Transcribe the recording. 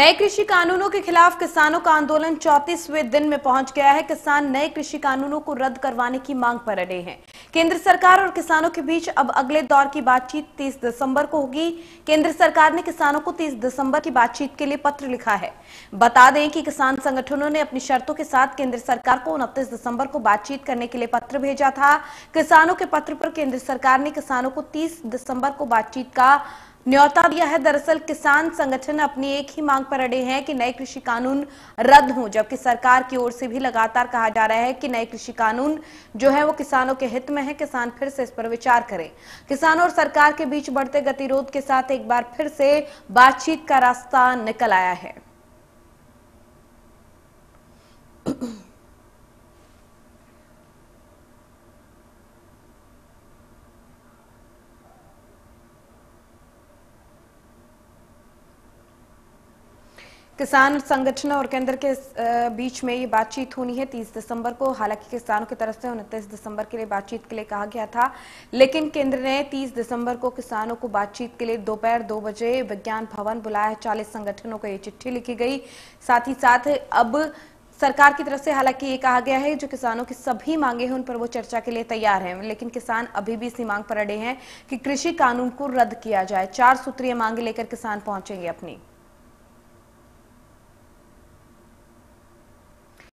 नए कृषि कानूनों के खिलाफ किसानों का आंदोलन चौतीसवें दिन में पहुंच गया है किसान नए कृषि कानूनों को रद्द करवाने की मांग पर अड़े हैं केंद्र सरकार और किसानों के बीच अब अगले दौर की बातचीत 30 दिसंबर को होगी केंद्र सरकार ने किसानों को 30 दिसंबर की बातचीत के लिए पत्र लिखा है बता दें कि किसान संगठनों ने अपनी शर्तों के साथ केंद्र सरकार को उनतीस दिसंबर को बातचीत करने के लिए पत्र भेजा था किसानों के पत्र पर केंद्र सरकार ने किसानों को तीस दिसंबर को बातचीत का न्योता दिया है दरअसल किसान संगठन अपनी एक ही मांग पर अड़े हैं कि नए कृषि कानून रद्द हों जबकि सरकार की ओर से भी लगातार कहा जा रहा है कि नए कृषि कानून जो है वो किसानों के हित में है किसान फिर से इस पर विचार करें किसानों और सरकार के बीच बढ़ते गतिरोध के साथ एक बार फिर से बातचीत का रास्ता निकल आया है किसान संगठन और केंद्र के बीच में ये बातचीत होनी है 30 दिसंबर को हालांकि किसानों की तरफ से उनतीस दिसंबर के लिए बातचीत के लिए कहा गया था लेकिन केंद्र ने 30 दिसंबर को किसानों को बातचीत के लिए दोपहर दो बजे विज्ञान भवन बुलाया है चालीस संगठनों को ये चिट्ठी लिखी गई साथ ही साथ अब सरकार की तरफ से हालांकि ये कहा गया है जो किसानों की सभी मांगे हैं उन पर वो चर्चा के लिए तैयार हैं लेकिन किसान अभी भी इसी मांग पर अड़े हैं कि कृषि कानून को रद्द किया जाए चार सूत्रीय मांगे लेकर किसान पहुंचेंगे अपनी